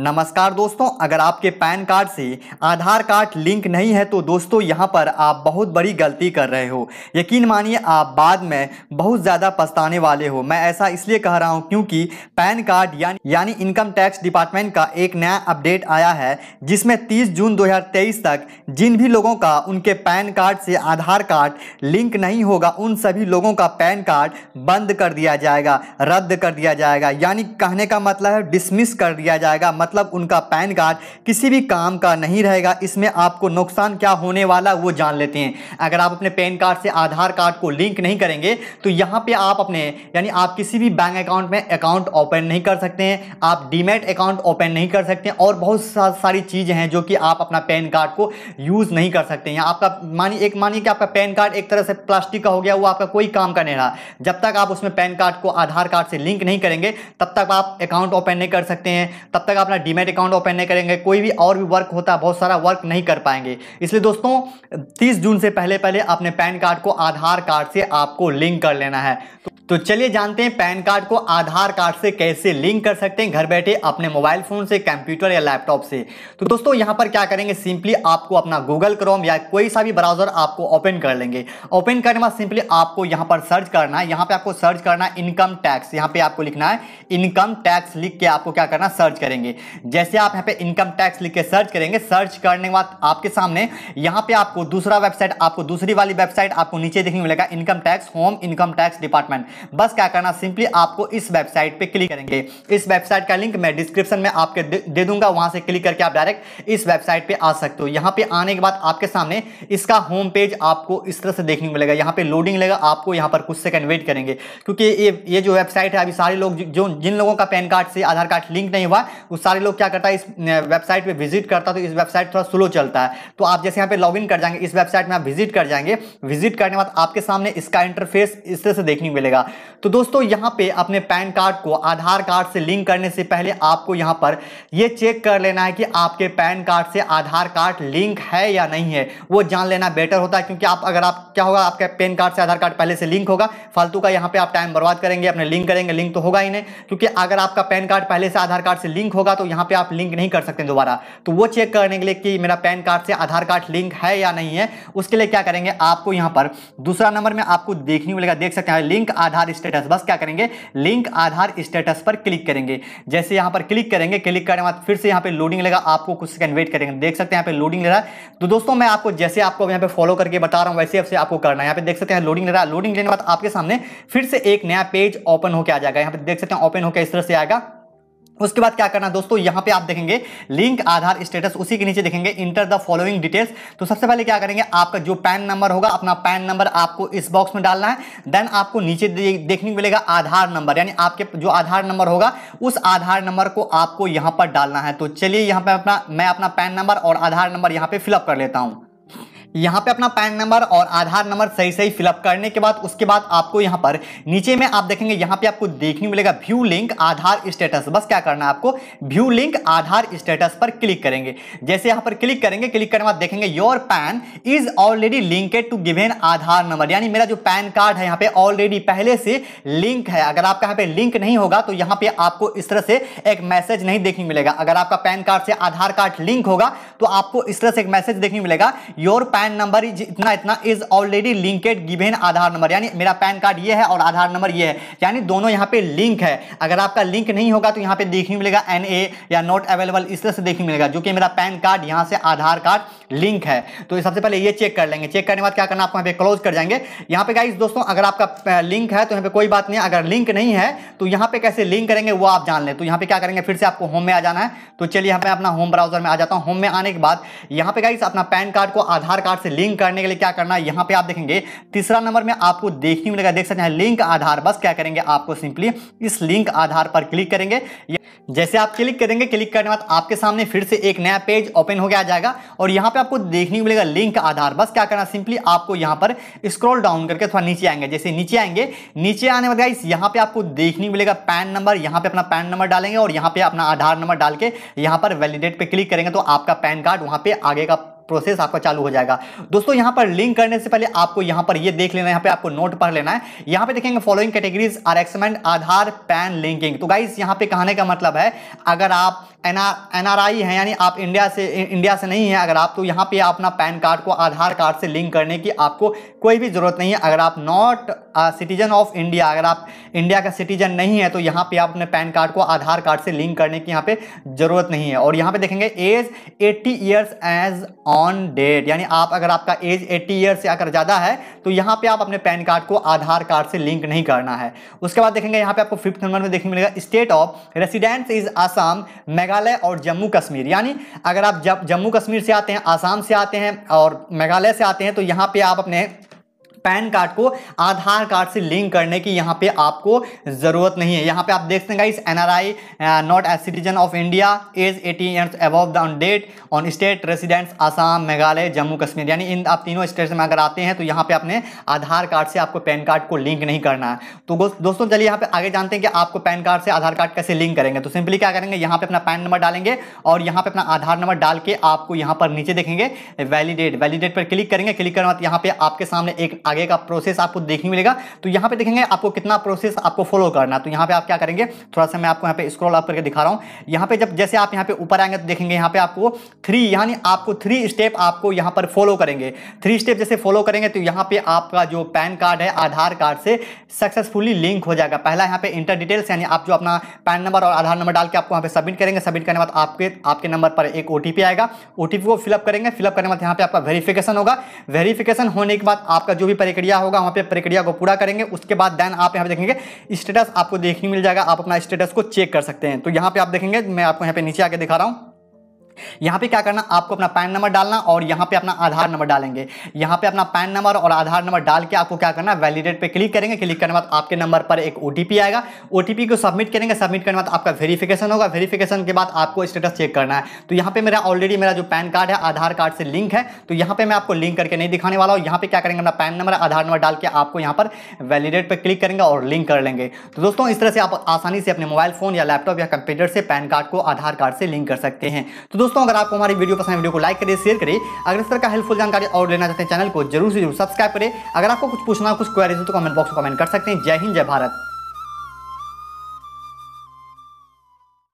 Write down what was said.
नमस्कार दोस्तों अगर आपके पैन कार्ड से आधार कार्ड लिंक नहीं है तो दोस्तों यहाँ पर आप बहुत बड़ी गलती कर रहे हो यकीन मानिए आप बाद में बहुत ज़्यादा पछताने वाले हो मैं ऐसा इसलिए कह रहा हूँ क्योंकि पैन कार्ड यानी यानी इनकम टैक्स डिपार्टमेंट का एक नया अपडेट आया है जिसमें 30 जून 2023 तक जिन भी लोगों का उनके पैन कार्ड से आधार कार्ड लिंक नहीं होगा उन सभी लोगों का पैन कार्ड बंद कर दिया जाएगा रद्द कर दिया जाएगा यानी कहने का मतलब है डिसमिस कर दिया जाएगा मतलब उनका पैन कार्ड किसी भी काम का नहीं रहेगा इसमें आपको नुकसान क्या होने वाला वो जान लेते हैं अगर आप अपने पैन कार्ड से आधार कार्ड को लिंक नहीं करेंगे तो यहाँ पे आप अपने यानी आप किसी भी बैंक अकाउंट में अकाउंट ओपन नहीं कर सकते हैं आप डीमेट अकाउंट ओपन नहीं कर सकते और बहुत सारी चीज़ें हैं जो कि आप अपना पैन कार्ड को यूज़ नहीं कर सकते हैं आपका मानिए एक मानिए कि आपका पैन कार्ड एक तरह से प्लास्टिक का हो गया वो आपका कोई काम का नहीं रहा जब तक आप उसमें पैन कार्ड को आधार कार्ड से लिंक नहीं करेंगे तब तक आप अकाउंट ओपन नहीं कर सकते हैं तब तक आप अपना डीमेट अकाउंट ओपन नहीं करेंगे कोई भी और भी वर्क होता है बहुत सारा वर्क नहीं कर पाएंगे इसलिए दोस्तों तीस जून से पहले पहले अपने पैन कार्ड को आधार कार्ड से आपको लिंक कर लेना है तो तो चलिए जानते हैं पैन कार्ड को आधार कार्ड से कैसे लिंक कर सकते हैं घर बैठे अपने मोबाइल फोन से कंप्यूटर या लैपटॉप से तो दोस्तों यहाँ पर क्या करेंगे सिंपली आपको अपना गूगल क्रोम या कोई सा भी ब्राउजर आपको ओपन कर लेंगे ओपन करने बाद सिंपली आपको यहाँ पर सर्च करना है यहाँ पर आपको सर्च करना है इनकम टैक्स यहाँ पर आपको लिखना है इनकम टैक्स लिख के आपको क्या करना सर्च करेंगे जैसे आप यहाँ पे इनकम टैक्स लिख के सर्च करेंगे सर्च करने के बाद आपके सामने यहाँ पे आपको दूसरा वेबसाइट आपको दूसरी वाली वेबसाइट आपको नीचे देखने मिलेगा income tax home income tax department बस क्या करना सिंपली आपको इस वेबसाइट पे क्लिक करेंगे इस वेबसाइट का लिंक मैं डिस्क्रिप्शन में आपके दे दूंगा वहां से क्लिक करके आप डायरेक्ट इस वेबसाइट पे आ सकते हो यहाँ पे आने के बाद आपके सामने इसका होम पेज आपको इस तरह से देखने को मिलेगा यहाँ पे लोडिंग लेगा आपको यहाँ पर कुछ सेकंड वेट करेंगे क्योंकि ये ये जो वेबसाइट है अभी सारे लोग जो जिन लोगों का पैन कार्ड से आधार कार्ड लिंक नहीं हुआ वो सारे लोग क्या करता है इस वेबसाइट पर विजिट करता है तो इस वेबसाइट थोड़ा स्लो चलता है तो आप जैसे यहाँ पे लॉग कर जाएंगे इस वेबसाइट में आप विजिट कर जाएंगे विजिट करने के बाद आपके सामने इसका इंटरफेस इस तरह से देखने को मिलेगा तो दोस्तों यहाँ पे अपने पैन कार्ड को आधार कार्ड से लिंक करने से पहले आपको यहाँ पर यह चेक कर लेना है कि आपके पैन कार्ड से आधार कार्ड लिंक है या नहीं है वो जान लेना बेटर होता है क्योंकि आप अगर आप क्या होगा आपके पैन कार्ड से आधार कार्ड पहले से लिंक होगा फालतू का यहाँ पर आप टाइम बर्बाद करेंगे अपने लिंक करेंगे लिंक तो होगा ही नहीं क्योंकि अगर आपका पैन कार्ड पहले से आधार कार्ड से लिंक होगा तो यहाँ पर आप लिंक नहीं कर सकते दोबारा तो वो चेक करने के लिए कि मेरा पैन कार्ड से आधार कार्ड लिंक है या नहीं है उसके लिए क्या करेंगे आपको यहाँ पर दूसरा नंबर में आपको देखने मिलेगा देख सकते हैं लिंक आधार आधार स्टेटस बस क्या करेंगे लिंक आधार स्टेटस पर क्लिक करेंगे जैसे यहां पर क्लिक करेंगे क्लिक करने के बाद फिर से यहां पे लोडिंग लेगा आपको कुछ सेकंड वेट करेंगे देख सकते हैं यहां पे लोडिंग ले रहा है तो दोस्तों मैं आपको जैसे आपको यहां पे फॉलो करके बता रहा हूं वैसे आपसे आपको करना है यहां पे देख सकते हैं लोडिंग ले रहा है लोडिंग लेने के बाद आपके सामने फिर से एक नया पेज ओपन होकर आ जाएगा यहां पे देख सकते हैं ओपन होकर इस तरह से आएगा उसके बाद क्या करना दोस्तों यहाँ पे आप देखेंगे लिंक आधार स्टेटस उसी के नीचे देखेंगे इंटर द फॉलोइंग डिटेल्स तो सबसे पहले क्या करेंगे आपका जो पैन नंबर होगा अपना पैन नंबर आपको इस बॉक्स में डालना है देन आपको नीचे देखने को मिलेगा आधार नंबर यानी आपके जो आधार नंबर होगा उस आधार नंबर को आपको यहाँ पर डालना है तो चलिए यहाँ पर अपना मैं अपना पैन नंबर और आधार नंबर यहाँ पर फिलअप कर लेता हूँ यहाँ पे अपना पैन नंबर और आधार नंबर सही सही फिलअप करने के बाद उसके बाद आपको यहाँ पर नीचे में आप देखेंगे यहाँ पे आपको देखने मिलेगा व्यू लिंक आधार स्टेटस बस क्या करना है आपको व्यू लिंक आधार स्टेटस पर क्लिक करेंगे जैसे यहाँ पर क्लिक करेंगे क्लिक करने के बाद देखेंगे your PAN is already linked to given Aadhaar number यानी मेरा जो पैन कार्ड है यहाँ पे ऑलरेडी पहले से लिंक है अगर आपका यहाँ पे लिंक नहीं होगा तो यहाँ पे आपको इस तरह से एक मैसेज नहीं देखने मिलेगा अगर आपका पैन कार्ड से आधार कार्ड लिंक होगा तो आपको इस तरह से एक मैसेज देखने मिलेगा योर पैन पैन नंबर इतना इतना is already linked given Aadhaar number यानी मेरा पैन कार्ड ये है और आधार नंबर ये है यानी दोनों यहाँ पे लिंक है अगर आपका लिंक नहीं होगा तो यहाँ पे देखने मिलेगा एन या नॉट अवेलेबल इस तरह से देखने मिलेगा जो कि मेरा पैन कार्ड यहाँ से आधार कार्ड लिंक है तो सबसे पहले ये चेक कर लेंगे चेक करने के बाद क्या करना आपको यहाँ पे क्लोज कर जाएंगे यहाँ पे गाइज दोस्तों अगर आपका लिंक है तो यहाँ पे कोई बात नहीं अगर लिंक नहीं है तो यहाँ पे कैसे लिंक करेंगे वो आप जान लें तो यहाँ पे क्या करेंगे फिर से आपको होम में आ जाना है तो चलिए यहाँ पे अपना होम ब्राउजर में आ जाता हूँ होम में आने के बाद यहाँ पे गाइज अपना पैन कार्ड को आधार कार्ड से लिंक करने के लिए क्या करना है यहां पे आप देखेंगे तीसरा नंबर में आपको देखने मिलेगा देख सकते हैं लिंक आधार बस क्या करेंगे आपको सिंपली इस लिंक आधार पर क्लिक करेंगे जैसे आप क्लिक करेंगे क्लिक करने के बाद आपके सामने फिर से एक नया पेज ओपन हो गया जाएगा और यहाँ पे आपको देखने को मिलेगा लिंक आधार बस क्या करना सिंपली आपको यहाँ पर स्क्रॉल डाउन करके थोड़ा नीचे आएंगे जैसे नीचे आएंगे नीचे आने बाद गाइस यहाँ पे आपको देखने को मिलेगा पैन नंबर यहाँ पे अपना पैन नंबर डालेंगे और यहाँ पे अपना आधार नंबर डाल के यहाँ पर वैलिडेट पर क्लिक करेंगे तो आपका पैन कार्ड वहाँ पे आगे का प्रोसेस आपका चालू हो जाएगा दोस्तों यहां पर लिंक करने से पहले आपको यहां पर ये देख लेना यहां पे आपको नोट पढ़ लेना है यहां पे देखेंगे following categories are exempt Aadhaar PAN linking तो गाइज यहां पे कहने का मतलब है अगर आप एन आई है यानी आप इंडिया से इंडिया से नहीं है अगर आप तो यहाँ पे अपना पैन कार्ड को आधार कार्ड से लिंक करने की आपको कोई भी ज़रूरत नहीं है अगर आप नॉट सिटीजन ऑफ इंडिया अगर आप इंडिया का सिटीजन नहीं है तो यहाँ पे आप अपने पैन कार्ड को आधार कार्ड से लिंक करने की यहाँ पे ज़रूरत नहीं है और यहाँ पे देखेंगे age 80 years age on date यानी आप अगर आपका एज 80 ईयर्स से अगर ज़्यादा है तो यहाँ पे आप अपने पैन कार्ड को आधार कार्ड से लिंक नहीं करना है उसके बाद देखेंगे यहाँ पे आपको फिफ्थ नंबर में देखने मिलेगा state of residence is Assam Meghalaya और जम्मू कश्मीर यानी अगर आप जम्मू कश्मीर से आते हैं आसाम से आते हैं और मेघालय से आते हैं तो यहाँ पे आप अपने पैन कार्ड को आधार कार्ड से लिंक करने की यहाँ पे आपको ज़रूरत नहीं है यहाँ पे आप देख सकते हैं इस N R I not a citizen of India age eighteen years above the date on state residents Assam Meghalaya Jammu Kashmir यानी इन आप तीनों स्टेट्स में अगर आते हैं तो यहाँ पे अपने आधार कार्ड से आपको पैन कार्ड को लिंक नहीं करना है तो दोस्तों चलिए यहाँ पे आगे जानते हैं कि आपको पैन कार्ड से आधार कार्ड कैसे लिंक करेंगे तो सिंपली क्या करेंगे यहाँ पे अपना पैन नंबर डालेंगे और यहाँ पे अपना आधार नंबर डाल के आपको यहाँ पर नीचे देखेंगे वैलिडेट वैलिडेट पर क्लिक करेंगे क्लिक करने के बाद यहाँ पे आपके सामने एक आगे आगे का प्रोसेस आपको देखने मिलेगा तो यहाँ पे देखेंगे आपको कितना प्रोसेस आपको फॉलो करना तो यहाँ पे आप क्या करेंगे थोड़ा सा मैं आपको यहाँ पे स्क्रॉल अप करके दिखा रहा हूँ यहाँ पे जब जैसे आप यहाँ पे ऊपर आएंगे तो देखेंगे यहाँ पे आपको थ्री यानी आपको थ्री स्टेप आपको यहाँ पर फॉलो करेंगे थ्री स्टेप जैसे फॉलो करेंगे तो यहाँ पे आपका जो पैन कार्ड है आधार कार्ड से सक्सेसफुली लिंक हो जाएगा पहला यहाँ पे इंटर डिटेल्स यानी आप जो अपना पैन नंबर और आधार नंबर डाल के आपको यहाँ पे सबमिट करेंगे सबमिट करने के बाद आपके आपके नंबर पर एक ओ आएगा ओ को फिलअप करेंगे फिलअप करने के बाद यहाँ पे आपका वेरिफिकेशन होगा वेरिफिकेशन होने के बाद आपका जो भी प्रक्रिया होगा वहाँ पे प्रक्रिया को पूरा करेंगे उसके बाद देन आप यहाँ पे देखेंगे स्टेटस आपको देखने मिल जाएगा आप अपना स्टेटस को चेक कर सकते हैं तो यहाँ पे आप देखेंगे मैं आपको यहाँ पे नीचे आके दिखा रहा हूँ यहाँ पे क्या करना आपको अपना पैन नंबर डालना और यहाँ पे अपना आधार नंबर डालेंगे यहाँ पे अपना पैन नंबर और आधार नंबर डाल के आपको क्या करना वैलिडेट पे क्लिक करेंगे क्लिक करने के बाद आपके नंबर पर एक ओ आएगा ओ को सबमिट करेंगे सबमिट करने के बाद आपका वेरीफिकेशन होगा वेरीफिकेशन के बाद आपको स्टेटस चेक करना है तो यहाँ पे मेरा ऑलरेडी मेरा जो पैन कार्ड है आधार कार्ड से लिंक है तो यहाँ पे मैं आपको लिंक करके नहीं दिखाने वाला हूँ यहाँ पे क्या करेंगे अपना पैन नंबर आधार नंबर डाल के आपको यहाँ पर वैलिडेट पर क्लिक करेंगे और लिंक कर लेंगे तो दोस्तों इस तरह से आप आसानी से अपने मोबाइल फोन या लैपटॉप या कंप्यूटर से पैन कार्ड को आधार कार्ड से लिंक कर सकते हैं तो दोस्तों दोस्तों अगर आपको हमारी वीडियो पसंद वीडियो को लाइक करें शेयर करें अगर इस तरह का हेल्पफुल जानकारी और लेना चाहते हैं चैनल को जरूर से जरूर सब्सक्राइब करें अगर आपको कुछ पूछना कुछ क्वेरीज हो तो कमेंट बॉक्स में कमेंट कर सकते हैं जय हिंद जय भारत